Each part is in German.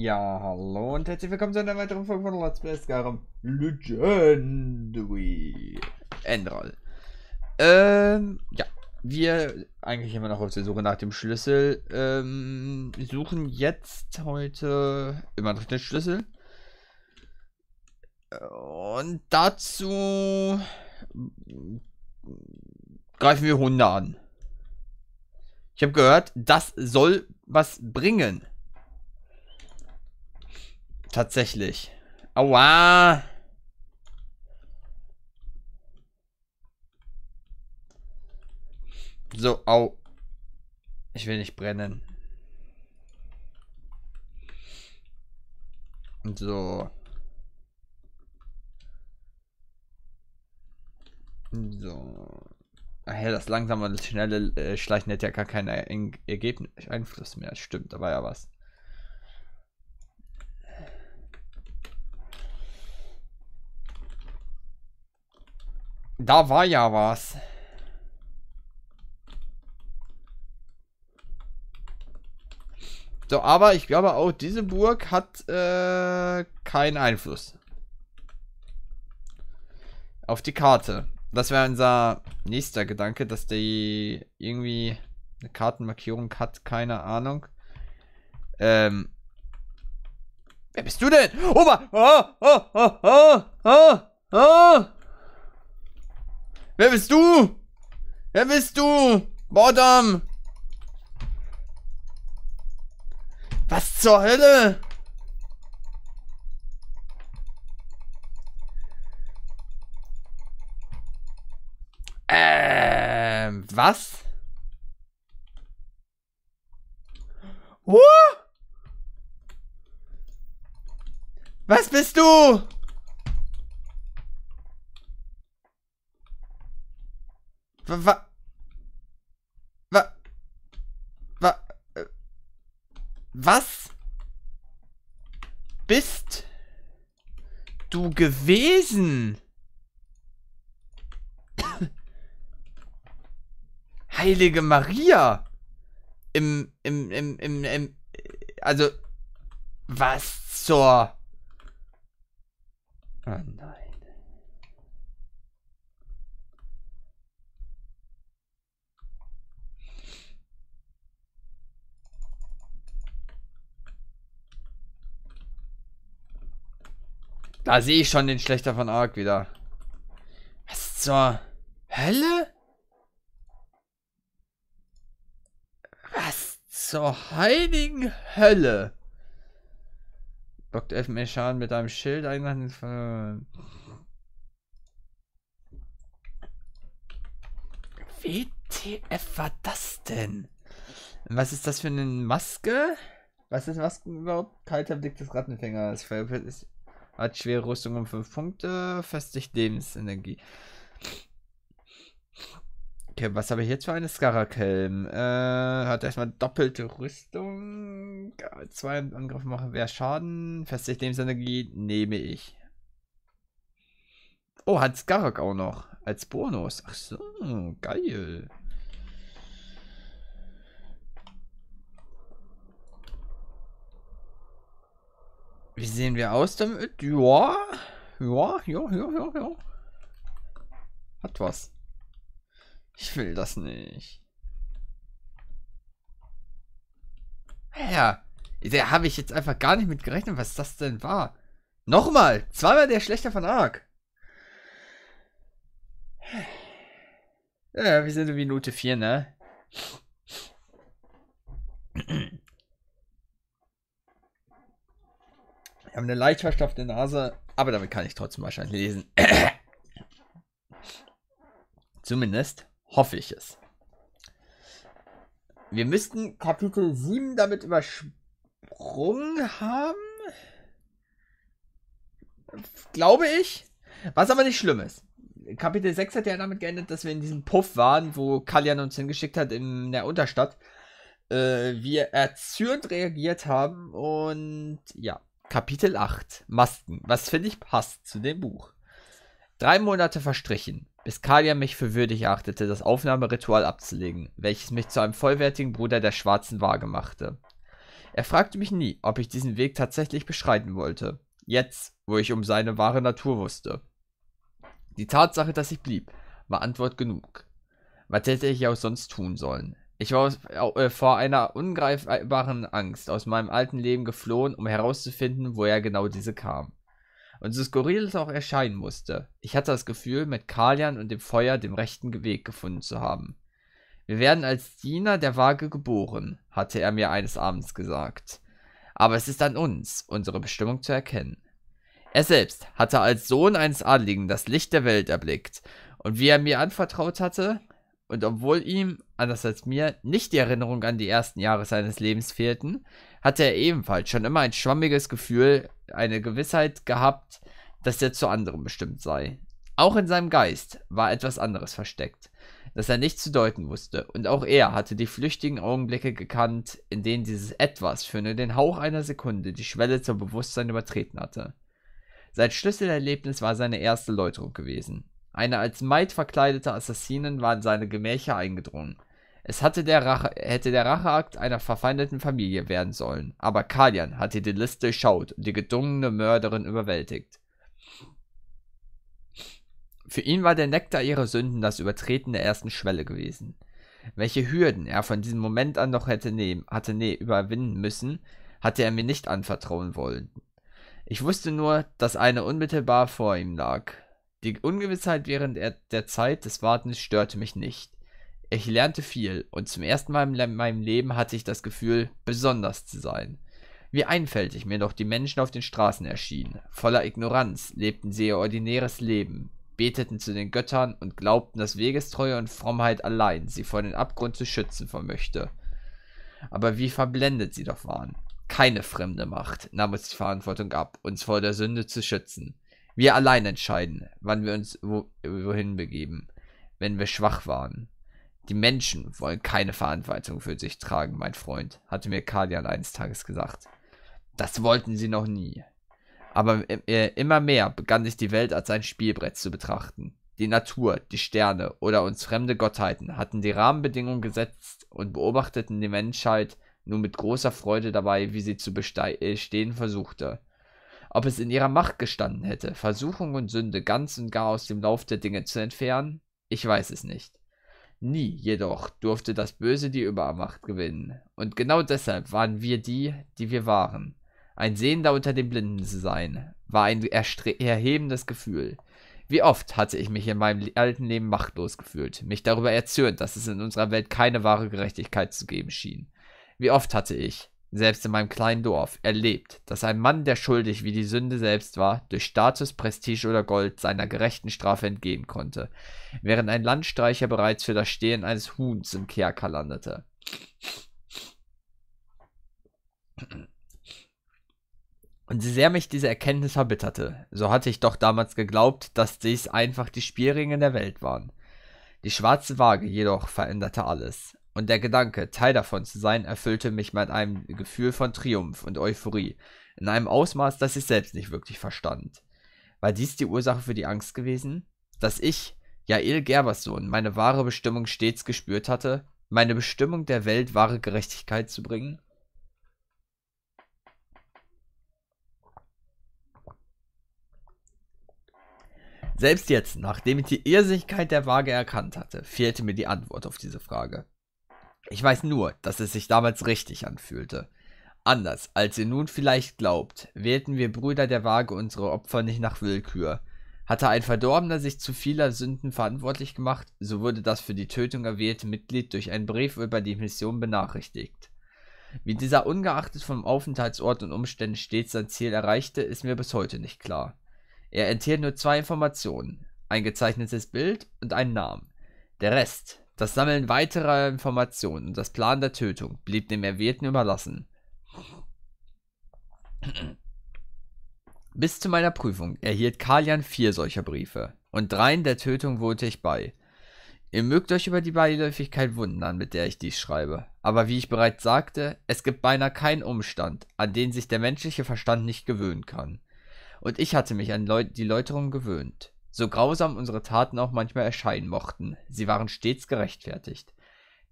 Ja, hallo und herzlich willkommen zu einer weiteren Folge von Let's Play Skyrim Legendary Endroll. Ähm, ja, wir eigentlich immer noch auf der Suche nach dem Schlüssel. Ähm, suchen jetzt heute immer noch den Schlüssel. Und dazu greifen wir Hunde an. Ich habe gehört, das soll was bringen. Tatsächlich. Aua! So, au. Ich will nicht brennen. So. So. Ach ja, das langsame und schnelle äh, Schleichen hätte ja gar keinen Ergebnis, Einfluss mehr. Stimmt, da war ja was. Da war ja was. So, aber ich glaube auch diese Burg hat äh, keinen Einfluss. Auf die Karte. Das wäre unser nächster Gedanke, dass die irgendwie eine Kartenmarkierung hat, keine Ahnung. Ähm. Wer bist du denn? Opa! Oh, oh, oh, oh, oh, oh, oh. Wer bist du? Wer bist du? Bottom! Was zur Hölle? Ähm, was? Was bist du? Was? Was? Was? Äh, was? Bist du gewesen? Heilige Maria! Im, im, im, im, im, also, was zur... Oh nein. Da sehe ich schon den Schlechter von Ark wieder. Was zur Hölle? Was zur heiligen Hölle? Blockt 11 mehr Schaden mit einem Schild ein. Äh, WTF war das denn? Was ist das für eine Maske? Was ist Masken überhaupt? Kalter Blick des Rattenfängers. Hat schwere Rüstung um 5 Punkte, festigt Lebensenergie. Okay, was habe ich jetzt für eine Skarakelm? Äh, hat erstmal doppelte Rüstung. Zwei Angriffe machen mehr Schaden. Festigt Lebensenergie nehme ich. Oh, hat Skarak auch noch. Als Bonus. Ach so, geil. Wie sehen wir aus damit? Ja. Ja, ja, ja, ja, ja. Hat was. Ich will das nicht. Ja. Da habe ich jetzt einfach gar nicht mit gerechnet, was das denn war. Nochmal. Zweimal der Schlechter von Ark. Ja, wir sind in Minute 4, ne? Ich habe eine leicht verstopfte Nase, aber damit kann ich trotzdem wahrscheinlich lesen. Zumindest hoffe ich es. Wir müssten Kapitel 7 damit übersprungen haben. Glaube ich. Was aber nicht schlimm ist. Kapitel 6 hat ja damit geendet, dass wir in diesem Puff waren, wo Kallian uns hingeschickt hat in der Unterstadt. Äh, wir erzürnt reagiert haben und ja. Kapitel 8 Masken, was finde ich passt zu dem Buch. Drei Monate verstrichen, bis Kalia mich für würdig erachtete, das Aufnahmeritual abzulegen, welches mich zu einem vollwertigen Bruder der schwarzen Waage machte. Er fragte mich nie, ob ich diesen Weg tatsächlich beschreiten wollte, jetzt, wo ich um seine wahre Natur wusste. Die Tatsache, dass ich blieb, war Antwort genug. Was hätte ich auch sonst tun sollen? Ich war aus, äh, vor einer ungreifbaren Angst aus meinem alten Leben geflohen, um herauszufinden, woher genau diese kam. Und so skurril es auch erscheinen musste, ich hatte das Gefühl, mit Kalian und dem Feuer den rechten Weg gefunden zu haben. Wir werden als Diener der Waage geboren, hatte er mir eines Abends gesagt. Aber es ist an uns, unsere Bestimmung zu erkennen. Er selbst hatte als Sohn eines Adligen das Licht der Welt erblickt, und wie er mir anvertraut hatte, und obwohl ihm, anders als mir, nicht die Erinnerung an die ersten Jahre seines Lebens fehlten, hatte er ebenfalls schon immer ein schwammiges Gefühl, eine Gewissheit gehabt, dass er zu anderem bestimmt sei. Auch in seinem Geist war etwas anderes versteckt, das er nicht zu deuten wusste, und auch er hatte die flüchtigen Augenblicke gekannt, in denen dieses Etwas für nur den Hauch einer Sekunde die Schwelle zum Bewusstsein übertreten hatte. Sein Schlüsselerlebnis war seine erste Läuterung gewesen, eine als Maid verkleidete Assassinen war in seine Gemächer eingedrungen. Es hatte der Rache, hätte der Racheakt einer verfeindeten Familie werden sollen, aber Kalian hatte die Liste durchschaut und die gedungene Mörderin überwältigt. Für ihn war der Nektar ihrer Sünden das Übertreten der ersten Schwelle gewesen. Welche Hürden er von diesem Moment an noch hätte nehmen, hatte nee, überwinden müssen, hatte er mir nicht anvertrauen wollen. Ich wusste nur, dass eine unmittelbar vor ihm lag. Die Ungewissheit während der Zeit des Wartens störte mich nicht. Ich lernte viel und zum ersten Mal in meinem Leben hatte ich das Gefühl, besonders zu sein. Wie einfältig mir doch die Menschen auf den Straßen erschienen. Voller Ignoranz lebten sie ihr ordinäres Leben, beteten zu den Göttern und glaubten, dass Wegestreue und Frommheit allein sie vor den Abgrund zu schützen vermöchte. Aber wie verblendet sie doch waren. Keine fremde Macht nahm uns die Verantwortung ab, uns vor der Sünde zu schützen wir allein entscheiden, wann wir uns wo, wohin begeben, wenn wir schwach waren. Die Menschen wollen keine Verantwortung für sich tragen, mein Freund, hatte mir Kardian eines Tages gesagt. Das wollten sie noch nie. Aber äh, immer mehr begann sich die Welt als ein Spielbrett zu betrachten. Die Natur, die Sterne oder uns fremde Gottheiten hatten die Rahmenbedingungen gesetzt und beobachteten die Menschheit nur mit großer Freude dabei, wie sie zu bestehen äh, versuchte ob es in ihrer Macht gestanden hätte, Versuchung und Sünde ganz und gar aus dem Lauf der Dinge zu entfernen? Ich weiß es nicht. Nie jedoch durfte das Böse die Übermacht gewinnen. Und genau deshalb waren wir die, die wir waren. Ein Sehender unter den Blinden zu sein, war ein erhebendes Gefühl. Wie oft hatte ich mich in meinem alten Leben machtlos gefühlt, mich darüber erzürnt, dass es in unserer Welt keine wahre Gerechtigkeit zu geben schien. Wie oft hatte ich, selbst in meinem kleinen Dorf, erlebt, dass ein Mann, der schuldig wie die Sünde selbst war, durch Status, Prestige oder Gold seiner gerechten Strafe entgehen konnte, während ein Landstreicher bereits für das Stehen eines Huhns im Kerker landete. Und so sehr mich diese Erkenntnis verbitterte, so hatte ich doch damals geglaubt, dass dies einfach die Spielregeln der Welt waren. Die schwarze Waage jedoch veränderte alles. Und der Gedanke, Teil davon zu sein, erfüllte mich mit einem Gefühl von Triumph und Euphorie, in einem Ausmaß, das ich selbst nicht wirklich verstand. War dies die Ursache für die Angst gewesen? Dass ich, Jael Gerberssohn, meine wahre Bestimmung stets gespürt hatte, meine Bestimmung der Welt wahre Gerechtigkeit zu bringen? Selbst jetzt, nachdem ich die Irrsichtigkeit der Waage erkannt hatte, fehlte mir die Antwort auf diese Frage. Ich weiß nur, dass es sich damals richtig anfühlte. Anders, als ihr nun vielleicht glaubt, wählten wir Brüder der Waage unsere Opfer nicht nach Willkür. Hatte ein Verdorbener sich zu vieler Sünden verantwortlich gemacht, so wurde das für die Tötung erwählte Mitglied durch einen Brief über die Mission benachrichtigt. Wie dieser ungeachtet vom Aufenthaltsort und Umständen stets sein Ziel erreichte, ist mir bis heute nicht klar. Er enthielt nur zwei Informationen, ein gezeichnetes Bild und einen Namen. Der Rest, das Sammeln weiterer Informationen und das Plan der Tötung blieb dem Erwählten überlassen. Bis zu meiner Prüfung erhielt Kalian vier solcher Briefe und dreien der Tötung wohnte ich bei. Ihr mögt euch über die Beiläufigkeit wundern, mit der ich dies schreibe, aber wie ich bereits sagte, es gibt beinahe keinen Umstand, an den sich der menschliche Verstand nicht gewöhnen kann. Und ich hatte mich an Leu die Läuterung gewöhnt. So grausam unsere Taten auch manchmal erscheinen mochten, sie waren stets gerechtfertigt.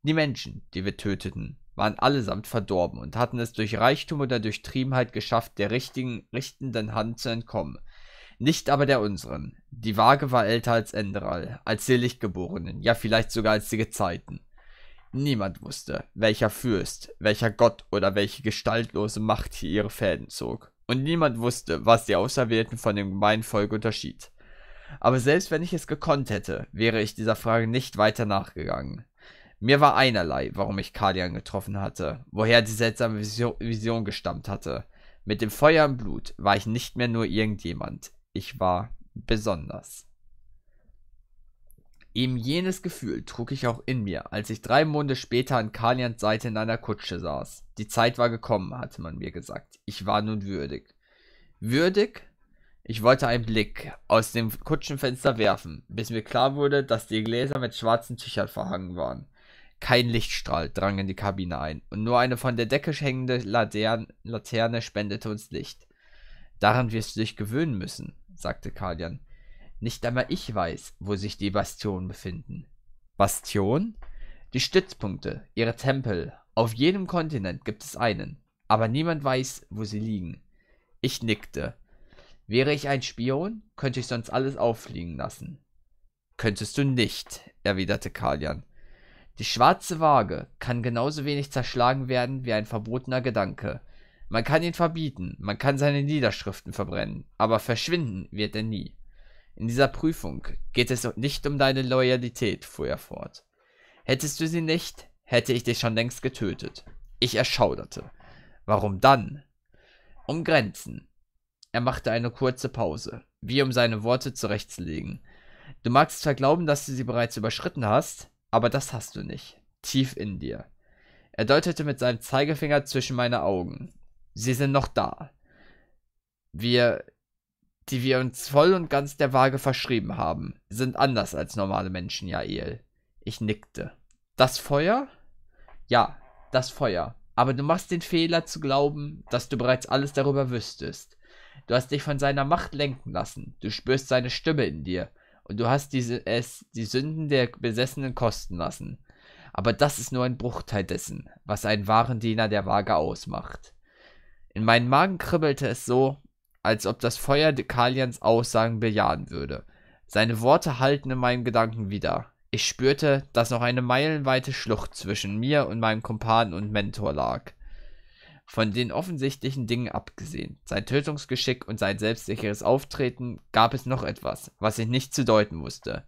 Die Menschen, die wir töteten, waren allesamt verdorben und hatten es durch Reichtum oder durch Triebenheit geschafft, der richtigen, richtenden Hand zu entkommen. Nicht aber der unseren. Die Waage war älter als Enderal, als die Lichtgeborenen, ja vielleicht sogar als die Gezeiten. Niemand wusste, welcher Fürst, welcher Gott oder welche gestaltlose Macht hier ihre Fäden zog. Und niemand wusste, was die Auserwählten von dem gemeinen Volk unterschied aber selbst wenn ich es gekonnt hätte, wäre ich dieser Frage nicht weiter nachgegangen. Mir war einerlei, warum ich Kalian getroffen hatte, woher die seltsame Vision gestammt hatte. Mit dem Feuer im Blut war ich nicht mehr nur irgendjemand, ich war besonders. Eben jenes Gefühl trug ich auch in mir, als ich drei Monde später an Kalians Seite in einer Kutsche saß. Die Zeit war gekommen, hatte man mir gesagt. Ich war nun würdig. Würdig ich wollte einen Blick aus dem Kutschenfenster werfen, bis mir klar wurde, dass die Gläser mit schwarzen Tüchern verhangen waren. Kein Lichtstrahl drang in die Kabine ein, und nur eine von der Decke hängende Laterne, Laterne spendete uns Licht. Daran wirst du dich gewöhnen müssen, sagte Kalian. Nicht einmal ich weiß, wo sich die Bastionen befinden. Bastion? Die Stützpunkte, ihre Tempel. Auf jedem Kontinent gibt es einen, aber niemand weiß, wo sie liegen. Ich nickte. Wäre ich ein Spion, könnte ich sonst alles auffliegen lassen. Könntest du nicht, erwiderte Kalian. Die schwarze Waage kann genauso wenig zerschlagen werden wie ein verbotener Gedanke. Man kann ihn verbieten, man kann seine Niederschriften verbrennen, aber verschwinden wird er nie. In dieser Prüfung geht es nicht um deine Loyalität, fuhr er fort. Hättest du sie nicht, hätte ich dich schon längst getötet. Ich erschauderte. Warum dann? Um Grenzen. Er machte eine kurze Pause, wie um seine Worte zurechtzulegen. Du magst zwar glauben, dass du sie bereits überschritten hast, aber das hast du nicht. Tief in dir. Er deutete mit seinem Zeigefinger zwischen meine Augen. Sie sind noch da. Wir, die wir uns voll und ganz der Waage verschrieben haben, sind anders als normale Menschen, Jael. Ich nickte. Das Feuer? Ja, das Feuer. Aber du machst den Fehler zu glauben, dass du bereits alles darüber wüsstest. Du hast dich von seiner Macht lenken lassen. Du spürst seine Stimme in dir. Und du hast diese, es, die Sünden der Besessenen kosten lassen. Aber das ist nur ein Bruchteil dessen, was einen wahren Diener der Waage ausmacht. In meinen Magen kribbelte es so, als ob das Feuer Kalians Aussagen bejahen würde. Seine Worte hallten in meinen Gedanken wieder. Ich spürte, dass noch eine meilenweite Schlucht zwischen mir und meinem Kumpan und Mentor lag. Von den offensichtlichen Dingen abgesehen, sein Tötungsgeschick und sein selbstsicheres Auftreten, gab es noch etwas, was ich nicht zu deuten wusste.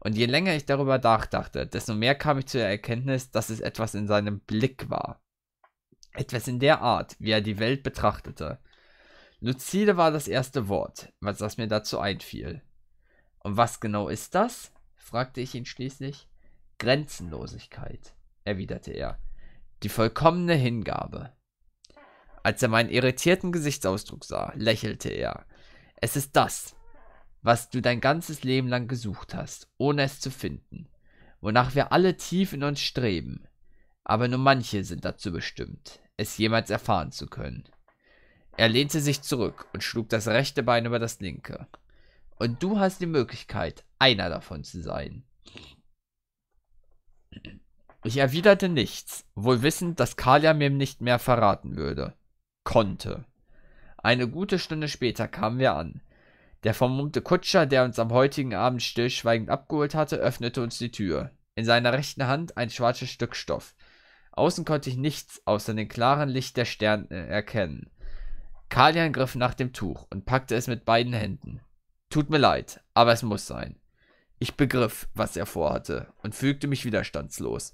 Und je länger ich darüber nachdachte, desto mehr kam ich zur Erkenntnis, dass es etwas in seinem Blick war. Etwas in der Art, wie er die Welt betrachtete. Lucide war das erste Wort, was das mir dazu einfiel. Und was genau ist das? fragte ich ihn schließlich. Grenzenlosigkeit, erwiderte er. Die vollkommene Hingabe, als er meinen irritierten Gesichtsausdruck sah, lächelte er. Es ist das, was du dein ganzes Leben lang gesucht hast, ohne es zu finden, wonach wir alle tief in uns streben. Aber nur manche sind dazu bestimmt, es jemals erfahren zu können. Er lehnte sich zurück und schlug das rechte Bein über das linke. Und du hast die Möglichkeit, einer davon zu sein. Ich erwiderte nichts, wohl wissend, dass Kalia mir nicht mehr verraten würde konnte. Eine gute Stunde später kamen wir an. Der vermummte Kutscher, der uns am heutigen Abend stillschweigend abgeholt hatte, öffnete uns die Tür. In seiner rechten Hand ein schwarzes Stück Stoff. Außen konnte ich nichts außer dem klaren Licht der Sterne erkennen. Kalian griff nach dem Tuch und packte es mit beiden Händen. Tut mir leid, aber es muss sein. Ich begriff, was er vorhatte, und fügte mich widerstandslos.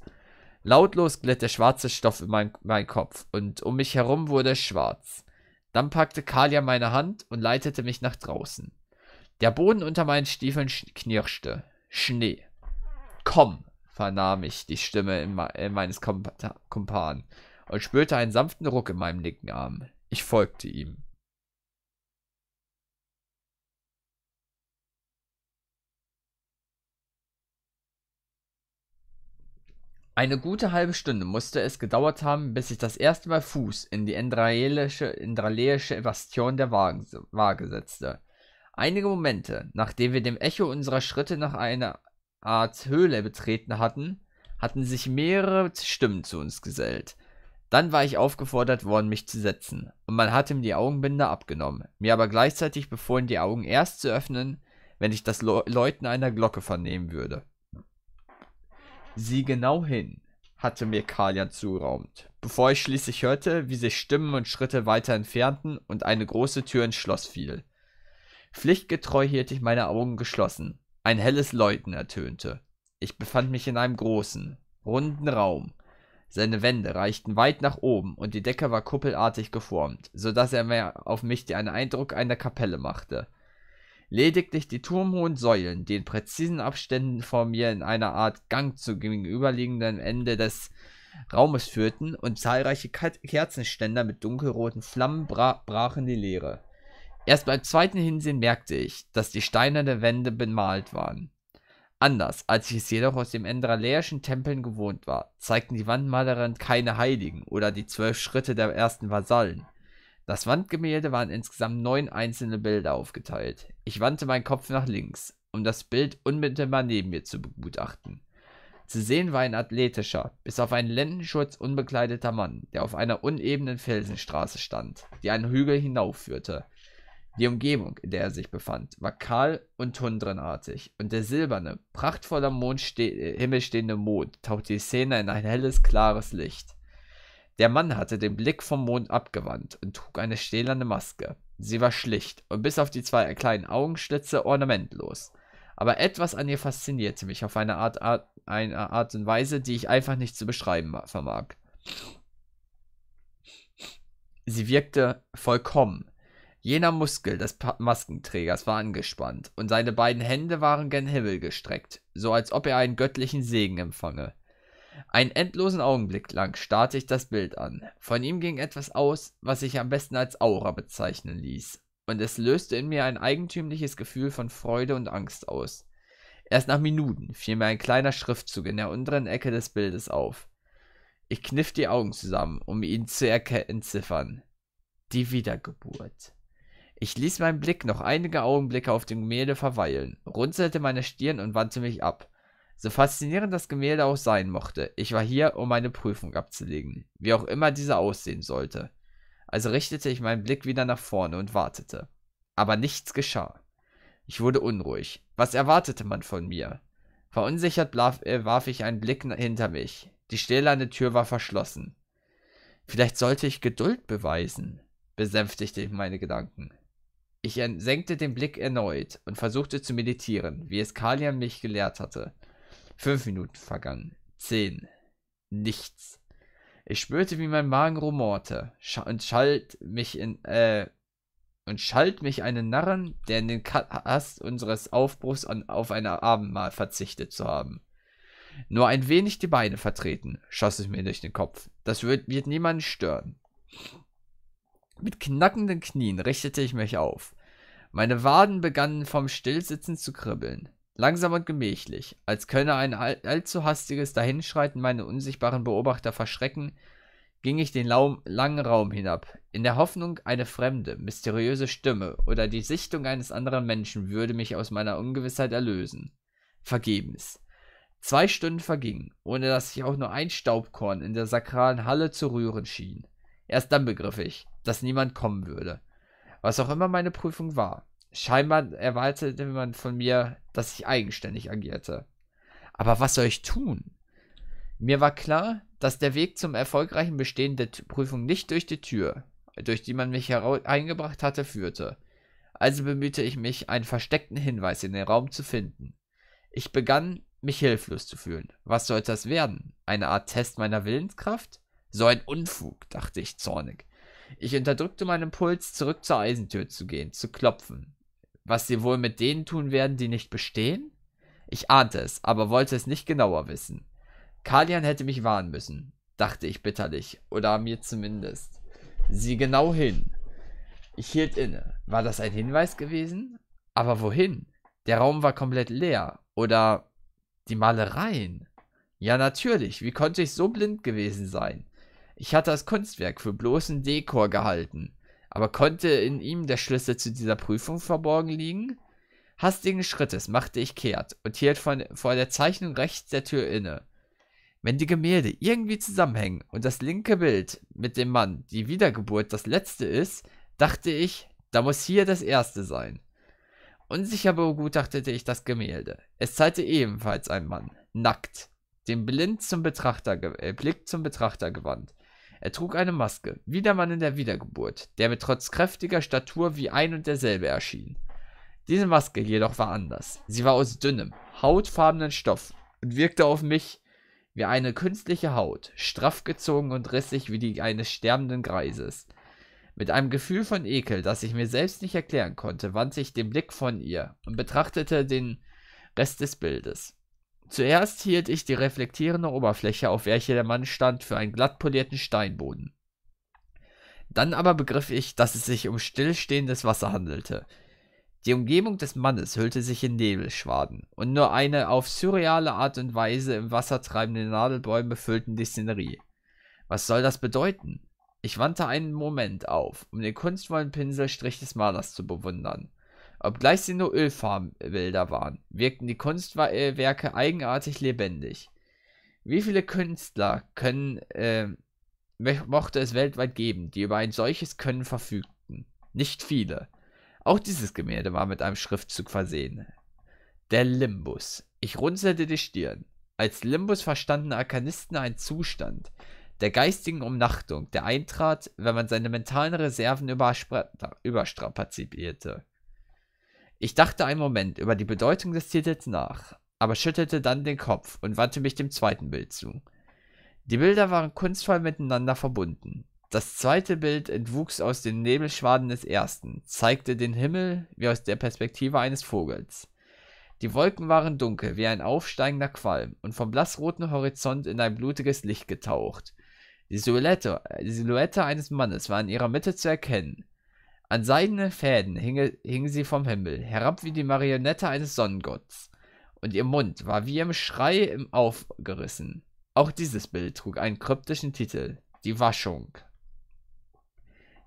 Lautlos glitt der schwarze Stoff in mein, meinen Kopf und um mich herum wurde es schwarz. Dann packte Kalia meine Hand und leitete mich nach draußen. Der Boden unter meinen Stiefeln knirschte. Schnee. Komm, vernahm ich die Stimme in me in meines Kump Kumpanen und spürte einen sanften Ruck in meinem linken Arm. Ich folgte ihm. Eine gute halbe Stunde musste es gedauert haben, bis ich das erste Mal Fuß in die endraleische Bastion der Waage setzte. Einige Momente, nachdem wir dem Echo unserer Schritte nach einer Art Höhle betreten hatten, hatten sich mehrere Stimmen zu uns gesellt. Dann war ich aufgefordert worden, mich zu setzen, und man hatte mir die Augenbinde abgenommen, mir aber gleichzeitig befohlen, die Augen erst zu öffnen, wenn ich das Läuten einer Glocke vernehmen würde. Sieh genau hin, hatte mir Kalian zuraunt, bevor ich schließlich hörte, wie sich Stimmen und Schritte weiter entfernten und eine große Tür ins Schloss fiel. Pflichtgetreu hielt ich meine Augen geschlossen. Ein helles Läuten ertönte. Ich befand mich in einem großen, runden Raum. Seine Wände reichten weit nach oben und die Decke war kuppelartig geformt, so dass er mir auf mich den Eindruck einer Kapelle machte. Lediglich die turmhohen Säulen, die in präzisen Abständen vor mir in einer Art Gang zum gegenüberliegenden Ende des Raumes führten, und zahlreiche Kerzenständer mit dunkelroten Flammen bra brachen die Leere. Erst beim zweiten Hinsehen merkte ich, dass die steinerne Wände bemalt waren. Anders, als ich es jedoch aus dem endraläischen Tempeln gewohnt war, zeigten die Wandmalerinnen keine Heiligen oder die zwölf Schritte der ersten Vasallen. Das Wandgemälde waren insgesamt neun einzelne Bilder aufgeteilt. Ich wandte meinen Kopf nach links, um das Bild unmittelbar neben mir zu begutachten. Zu sehen war ein athletischer, bis auf einen Lendenschutz unbekleideter Mann, der auf einer unebenen Felsenstraße stand, die einen Hügel hinaufführte. Die Umgebung, in der er sich befand, war kahl und tundrenartig, und der silberne, prachtvoller Mondste äh, Himmel stehende Mond tauchte die Szene in ein helles, klares Licht. Der Mann hatte den Blick vom Mond abgewandt und trug eine stählerne Maske. Sie war schlicht und bis auf die zwei kleinen Augenschlitze ornamentlos. Aber etwas an ihr faszinierte mich auf eine Art, Art, eine Art und Weise, die ich einfach nicht zu beschreiben vermag. Sie wirkte vollkommen. Jener Muskel des Maskenträgers war angespannt, und seine beiden Hände waren gen Himmel gestreckt, so als ob er einen göttlichen Segen empfange. Einen endlosen Augenblick lang starrte ich das Bild an. Von ihm ging etwas aus, was sich am besten als Aura bezeichnen ließ. Und es löste in mir ein eigentümliches Gefühl von Freude und Angst aus. Erst nach Minuten fiel mir ein kleiner Schriftzug in der unteren Ecke des Bildes auf. Ich kniff die Augen zusammen, um ihn zu entziffern. Die Wiedergeburt. Ich ließ meinen Blick noch einige Augenblicke auf dem Gemälde verweilen, runzelte meine Stirn und wandte mich ab. So faszinierend das Gemälde auch sein mochte, ich war hier, um meine Prüfung abzulegen, wie auch immer diese aussehen sollte. Also richtete ich meinen Blick wieder nach vorne und wartete. Aber nichts geschah. Ich wurde unruhig. Was erwartete man von mir? Verunsichert äh, warf ich einen Blick hinter mich. Die stählerne Tür war verschlossen. Vielleicht sollte ich Geduld beweisen, besänftigte ich meine Gedanken. Ich senkte den Blick erneut und versuchte zu meditieren, wie es Kalian mich gelehrt hatte. Fünf Minuten vergangen. Zehn. Nichts. Ich spürte, wie mein Magen rumorte sch und schalt mich in, äh, und schalt mich einen Narren, der in den Hast unseres Aufbruchs an, auf ein Abendmahl verzichtet zu haben. Nur ein wenig die Beine vertreten, schoss es mir durch den Kopf. Das wird, wird niemanden stören. Mit knackenden Knien richtete ich mich auf. Meine Waden begannen vom Stillsitzen zu kribbeln. Langsam und gemächlich, als könne ein all allzu hastiges Dahinschreiten meine unsichtbaren Beobachter verschrecken, ging ich den Laum langen Raum hinab, in der Hoffnung, eine fremde, mysteriöse Stimme oder die Sichtung eines anderen Menschen würde mich aus meiner Ungewissheit erlösen. Vergebens. Zwei Stunden vergingen, ohne dass sich auch nur ein Staubkorn in der sakralen Halle zu rühren schien. Erst dann begriff ich, dass niemand kommen würde. Was auch immer meine Prüfung war. Scheinbar erwartete man von mir dass ich eigenständig agierte. Aber was soll ich tun? Mir war klar, dass der Weg zum erfolgreichen Bestehen der Prüfung nicht durch die Tür, durch die man mich eingebracht hatte, führte. Also bemühte ich mich, einen versteckten Hinweis in den Raum zu finden. Ich begann, mich hilflos zu fühlen. Was sollte das werden? Eine Art Test meiner Willenskraft? So ein Unfug, dachte ich zornig. Ich unterdrückte meinen Impuls, zurück zur Eisentür zu gehen, zu klopfen was sie wohl mit denen tun werden, die nicht bestehen? Ich ahnte es, aber wollte es nicht genauer wissen. Kalian hätte mich warnen müssen, dachte ich bitterlich, oder mir zumindest. Sieh genau hin. Ich hielt inne. War das ein Hinweis gewesen? Aber wohin? Der Raum war komplett leer. Oder die Malereien? Ja, natürlich. Wie konnte ich so blind gewesen sein? Ich hatte das Kunstwerk für bloßen Dekor gehalten. Aber konnte in ihm der Schlüssel zu dieser Prüfung verborgen liegen? Hastigen Schrittes machte ich kehrt und hielt von, vor der Zeichnung rechts der Tür inne. Wenn die Gemälde irgendwie zusammenhängen und das linke Bild mit dem Mann, die Wiedergeburt, das letzte ist, dachte ich, da muss hier das erste sein. Unsicher begutachtete ich das Gemälde. Es zeigte ebenfalls einen Mann, nackt, den Blind zum Betrachter, äh, Blick zum Betrachter gewandt. Er trug eine Maske, wie der Mann in der Wiedergeburt, der mir trotz kräftiger Statur wie ein und derselbe erschien. Diese Maske jedoch war anders. Sie war aus dünnem, hautfarbenen Stoff und wirkte auf mich wie eine künstliche Haut, straff gezogen und rissig wie die eines sterbenden Greises. Mit einem Gefühl von Ekel, das ich mir selbst nicht erklären konnte, wandte ich den Blick von ihr und betrachtete den Rest des Bildes. Zuerst hielt ich die reflektierende Oberfläche, auf welcher der Mann stand, für einen glattpolierten Steinboden. Dann aber begriff ich, dass es sich um stillstehendes Wasser handelte. Die Umgebung des Mannes hüllte sich in Nebelschwaden, und nur eine auf surreale Art und Weise im Wasser treibende Nadelbäume füllten die Szenerie. Was soll das bedeuten? Ich wandte einen Moment auf, um den kunstvollen Pinselstrich des Malers zu bewundern. Obgleich sie nur Ölfarbenbilder waren, wirkten die Kunstwerke eigenartig lebendig. Wie viele Künstler können, äh, mochte es weltweit geben, die über ein solches Können verfügten? Nicht viele. Auch dieses Gemälde war mit einem Schriftzug versehen. Der Limbus. Ich runzelte die Stirn. Als Limbus verstanden Arkanisten einen Zustand der geistigen Umnachtung, der eintrat, wenn man seine mentalen Reserven überstrapazierte. Ich dachte einen Moment über die Bedeutung des Titels nach, aber schüttelte dann den Kopf und wandte mich dem zweiten Bild zu. Die Bilder waren kunstvoll miteinander verbunden. Das zweite Bild entwuchs aus den Nebelschwaden des ersten, zeigte den Himmel wie aus der Perspektive eines Vogels. Die Wolken waren dunkel wie ein aufsteigender Qualm und vom blassroten Horizont in ein blutiges Licht getaucht. Die Silhouette, die Silhouette eines Mannes war in ihrer Mitte zu erkennen, an seidene Fäden hingen hing sie vom Himmel, herab wie die Marionette eines Sonnengotts, und ihr Mund war wie im Schrei im aufgerissen. Auch dieses Bild trug einen kryptischen Titel, die Waschung.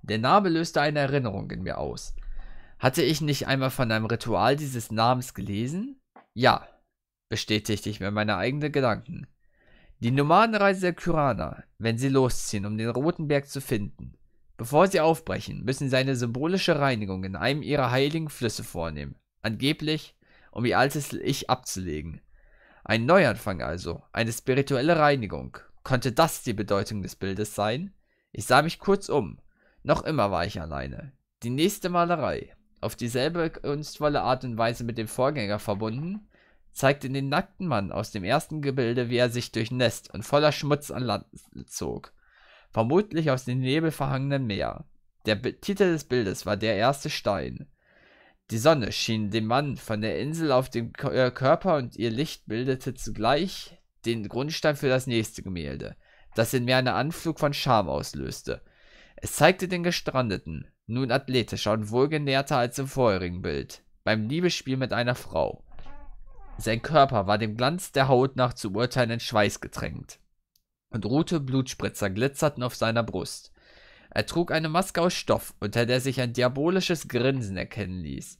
Der Name löste eine Erinnerung in mir aus. Hatte ich nicht einmal von einem Ritual dieses Namens gelesen? Ja, bestätigte ich mir meine eigenen Gedanken. Die Nomadenreise der Kyraner, wenn sie losziehen, um den Roten Berg zu finden, Bevor sie aufbrechen, müssen sie eine symbolische Reinigung in einem ihrer heiligen Flüsse vornehmen, angeblich, um ihr altes Ich abzulegen. Ein Neuanfang also, eine spirituelle Reinigung. Konnte das die Bedeutung des Bildes sein? Ich sah mich kurz um. Noch immer war ich alleine. Die nächste Malerei, auf dieselbe kunstvolle Art und Weise mit dem Vorgänger verbunden, zeigte den nackten Mann aus dem ersten Gebilde, wie er sich durchnässt und voller Schmutz an Land zog vermutlich aus dem nebelverhangenen Meer. Der Titel des Bildes war Der erste Stein. Die Sonne schien dem Mann von der Insel auf den äh, Körper und ihr Licht bildete zugleich den Grundstein für das nächste Gemälde, das in mir einen Anflug von Scham auslöste. Es zeigte den Gestrandeten, nun athletischer und wohlgenährter als im vorherigen Bild, beim Liebesspiel mit einer Frau. Sein Körper war dem Glanz der Haut nach zu urteilen in Schweiß getränkt und rote Blutspritzer glitzerten auf seiner Brust. Er trug eine Maske aus Stoff, unter der sich ein diabolisches Grinsen erkennen ließ.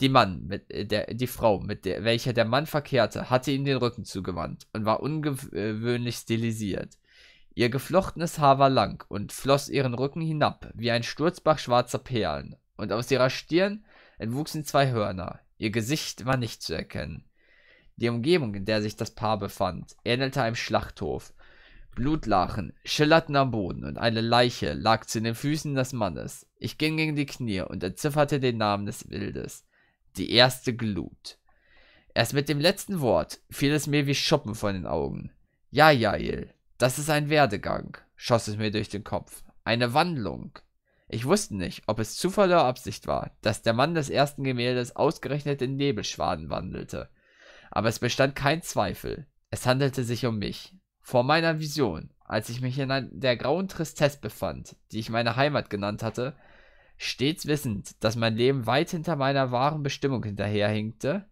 Die Mann, mit äh, der, die Frau, mit der, welcher der Mann verkehrte, hatte ihm den Rücken zugewandt und war ungewöhnlich stilisiert. Ihr geflochtenes Haar war lang und floss ihren Rücken hinab, wie ein Sturzbach schwarzer Perlen, und aus ihrer Stirn entwuchsen zwei Hörner. Ihr Gesicht war nicht zu erkennen. Die Umgebung, in der sich das Paar befand, ähnelte einem Schlachthof, Blutlachen schillerten am Boden und eine Leiche lag zu den Füßen des Mannes. Ich ging gegen die Knie und entzifferte den Namen des Wildes. Die erste Glut. Erst mit dem letzten Wort fiel es mir wie Schuppen von den Augen. Ja, Jael, das ist ein Werdegang, schoss es mir durch den Kopf. Eine Wandlung. Ich wusste nicht, ob es Zufall oder Absicht war, dass der Mann des ersten Gemäldes ausgerechnet in Nebelschwaden wandelte. Aber es bestand kein Zweifel. Es handelte sich um mich, vor meiner Vision, als ich mich in der grauen Tristesse befand, die ich meine Heimat genannt hatte, stets wissend, dass mein Leben weit hinter meiner wahren Bestimmung hinterherhinkte,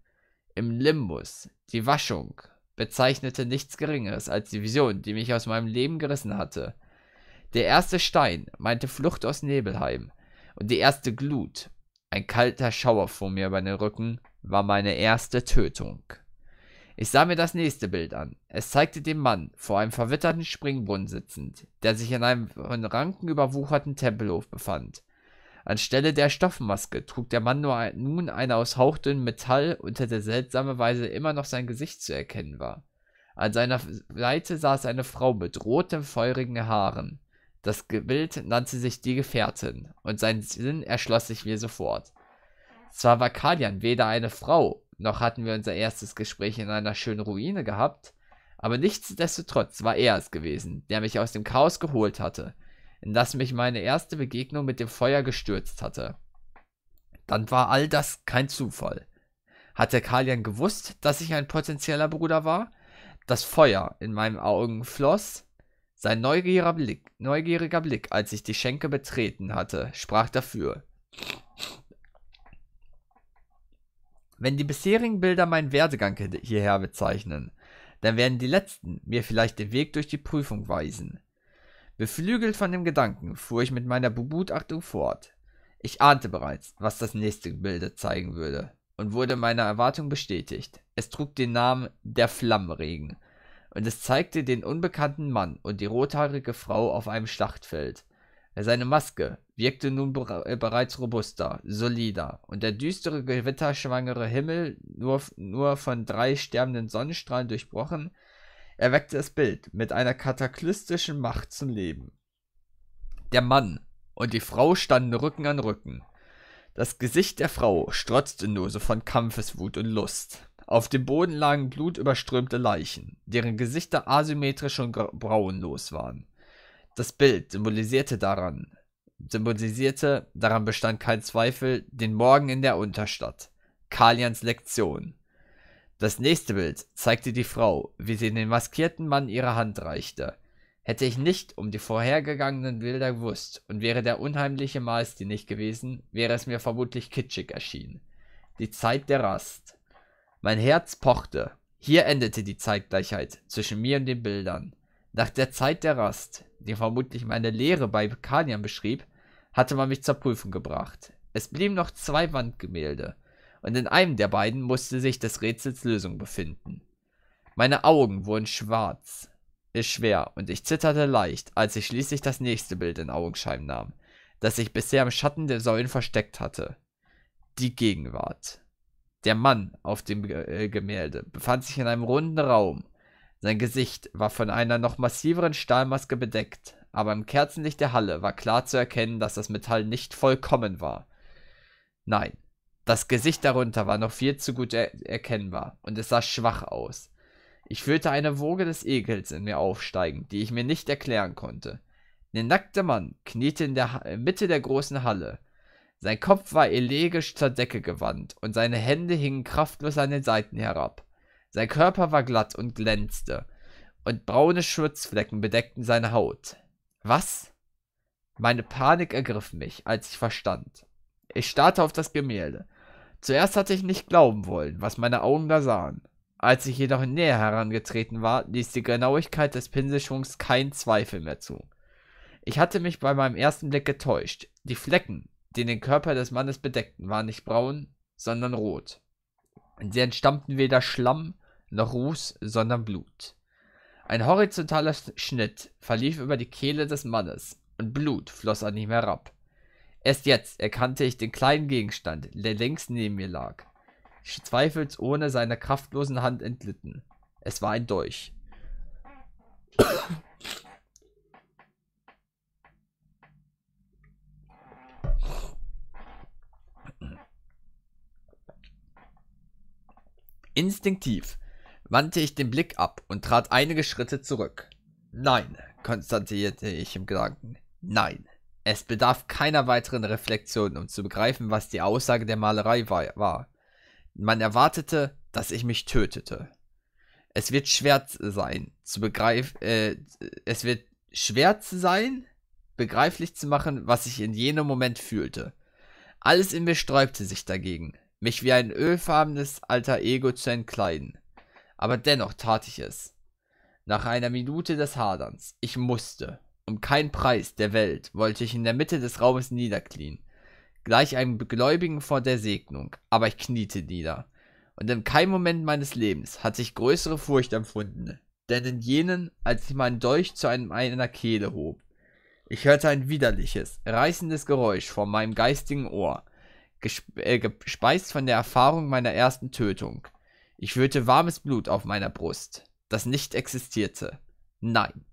im Limbus, die Waschung, bezeichnete nichts Geringeres als die Vision, die mich aus meinem Leben gerissen hatte. Der erste Stein meinte Flucht aus Nebelheim, und die erste Glut, ein kalter Schauer fuhr mir über den Rücken, war meine erste Tötung. Ich sah mir das nächste Bild an. Es zeigte den Mann, vor einem verwitterten Springbrunnen sitzend, der sich in einem von Ranken überwucherten Tempelhof befand. Anstelle der Stoffmaske trug der Mann nur ein, nun eine aus hauchdünnem Metall, unter der seltsame Weise immer noch sein Gesicht zu erkennen war. An seiner Seite saß eine Frau mit roten, feurigen Haaren. Das Bild nannte sich die Gefährtin, und sein Sinn erschloss sich mir sofort. Zwar war Kalian weder eine Frau noch hatten wir unser erstes Gespräch in einer schönen Ruine gehabt. Aber nichtsdestotrotz war er es gewesen, der mich aus dem Chaos geholt hatte, in das mich meine erste Begegnung mit dem Feuer gestürzt hatte. Dann war all das kein Zufall. Hatte Kalian gewusst, dass ich ein potenzieller Bruder war? Das Feuer in meinen Augen floss? Sein neugieriger Blick, neugieriger Blick als ich die Schenke betreten hatte, sprach dafür. Wenn die bisherigen Bilder meinen Werdegang hierher bezeichnen, dann werden die letzten mir vielleicht den Weg durch die Prüfung weisen. Beflügelt von dem Gedanken fuhr ich mit meiner Begutachtung fort. Ich ahnte bereits, was das nächste Bild zeigen würde, und wurde meiner Erwartung bestätigt. Es trug den Namen der Flammenregen, und es zeigte den unbekannten Mann und die rothaarige Frau auf einem Schlachtfeld. Seine Maske wirkte nun äh, bereits robuster, solider, und der düstere, gewitterschwangere Himmel, nur, nur von drei sterbenden Sonnenstrahlen durchbrochen, erweckte das Bild mit einer kataklystischen Macht zum Leben. Der Mann und die Frau standen Rücken an Rücken. Das Gesicht der Frau strotzte nur so von Kampfeswut und Lust. Auf dem Boden lagen blutüberströmte Leichen, deren Gesichter asymmetrisch und grauenlos waren. Das Bild symbolisierte daran, symbolisierte, daran bestand kein Zweifel, den Morgen in der Unterstadt, Kalians Lektion. Das nächste Bild zeigte die Frau, wie sie den maskierten Mann ihre Hand reichte. Hätte ich nicht um die vorhergegangenen Bilder gewusst und wäre der unheimliche Malstil nicht gewesen, wäre es mir vermutlich kitschig erschienen. Die Zeit der Rast. Mein Herz pochte. Hier endete die Zeitgleichheit zwischen mir und den Bildern. Nach der Zeit der Rast, die vermutlich meine Lehre bei Kalian beschrieb, hatte man mich zur Prüfung gebracht. Es blieben noch zwei Wandgemälde, und in einem der beiden musste sich des Rätsels Lösung befinden. Meine Augen wurden schwarz, äh, schwer, und ich zitterte leicht, als ich schließlich das nächste Bild in Augenschein nahm, das ich bisher im Schatten der Säulen versteckt hatte. Die Gegenwart. Der Mann auf dem äh, Gemälde befand sich in einem runden Raum. Sein Gesicht war von einer noch massiveren Stahlmaske bedeckt, aber im Kerzenlicht der Halle war klar zu erkennen, dass das Metall nicht vollkommen war. Nein, das Gesicht darunter war noch viel zu gut er erkennbar, und es sah schwach aus. Ich fühlte eine Woge des Ekels in mir aufsteigen, die ich mir nicht erklären konnte. Der nackte Mann kniete in der ha Mitte der großen Halle. Sein Kopf war elegisch zur Decke gewandt, und seine Hände hingen kraftlos an den Seiten herab. Sein Körper war glatt und glänzte, und braune Schutzflecken bedeckten seine Haut. Was? Meine Panik ergriff mich, als ich verstand. Ich starrte auf das Gemälde. Zuerst hatte ich nicht glauben wollen, was meine Augen da sahen. Als ich jedoch näher herangetreten war, ließ die Genauigkeit des Pinselschwungs keinen Zweifel mehr zu. Ich hatte mich bei meinem ersten Blick getäuscht. Die Flecken, die den Körper des Mannes bedeckten, waren nicht braun, sondern rot. Sie entstammten weder Schlamm noch Ruß, sondern Blut. Ein horizontaler Schnitt verlief über die Kehle des Mannes, und Blut floss an ihm herab. Erst jetzt erkannte ich den kleinen Gegenstand, der längst neben mir lag. Zweifelsohne seiner kraftlosen Hand entlitten. Es war ein Dolch. Instinktiv wandte ich den Blick ab und trat einige Schritte zurück. Nein, konstatierte ich im Gedanken, nein. Es bedarf keiner weiteren Reflexion, um zu begreifen, was die Aussage der Malerei war. Man erwartete, dass ich mich tötete. Es wird schwer sein, zu begreifen, äh, es wird schwer zu sein, begreiflich zu machen, was ich in jenem Moment fühlte. Alles in mir sträubte sich dagegen, mich wie ein ölfarbenes alter Ego zu entkleiden aber dennoch tat ich es. Nach einer Minute des Haderns, ich musste. Um keinen Preis der Welt wollte ich in der Mitte des Raumes niederknien, gleich einem Gläubigen vor der Segnung, aber ich kniete nieder. Und in keinem Moment meines Lebens hatte ich größere Furcht empfunden, denn in jenen, als ich meinen Dolch zu einem einer Kehle hob, ich hörte ein widerliches, reißendes Geräusch vor meinem geistigen Ohr, äh, gespeist von der Erfahrung meiner ersten Tötung. Ich fühlte warmes Blut auf meiner Brust, das nicht existierte. Nein,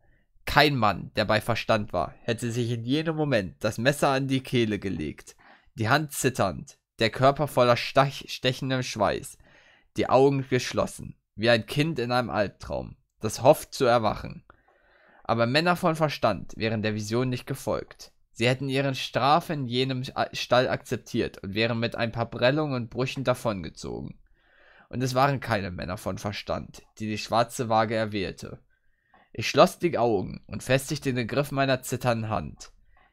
kein Mann, der bei Verstand war, hätte sich in jenem Moment das Messer an die Kehle gelegt, die Hand zitternd, der Körper voller stach, stechendem Schweiß, die Augen geschlossen, wie ein Kind in einem Albtraum, das hofft zu erwachen. Aber Männer von Verstand wären der Vision nicht gefolgt. Sie hätten ihren Strafe in jenem Stall akzeptiert und wären mit ein paar Brellungen und Brüchen davongezogen und es waren keine Männer von Verstand, die die schwarze Waage erwählte. Ich schloss die Augen und festigte den Griff meiner zitternden Hand.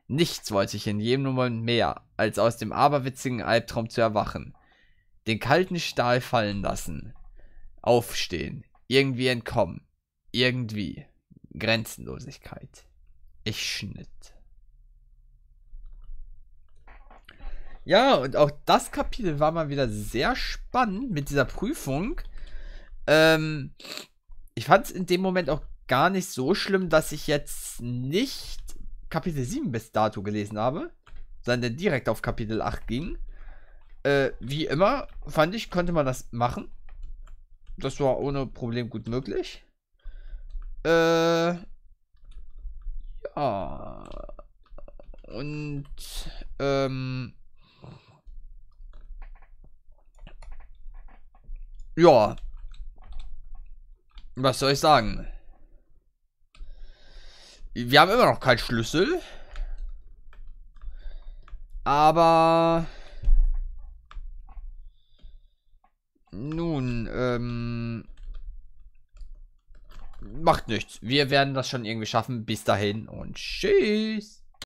Nichts wollte ich in jedem Moment mehr, als aus dem aberwitzigen Albtraum zu erwachen. Den kalten Stahl fallen lassen. Aufstehen. Irgendwie entkommen. Irgendwie. Grenzenlosigkeit. Ich schnitt. Ja, und auch das Kapitel war mal wieder sehr spannend mit dieser Prüfung. Ähm, ich fand es in dem Moment auch gar nicht so schlimm, dass ich jetzt nicht Kapitel 7 bis dato gelesen habe, sondern direkt auf Kapitel 8 ging. Äh, wie immer, fand ich, konnte man das machen. Das war ohne Problem gut möglich. Äh, ja. Und, ähm, Ja. Was soll ich sagen? Wir haben immer noch keinen Schlüssel. Aber... Nun, ähm... Macht nichts. Wir werden das schon irgendwie schaffen. Bis dahin und tschüss.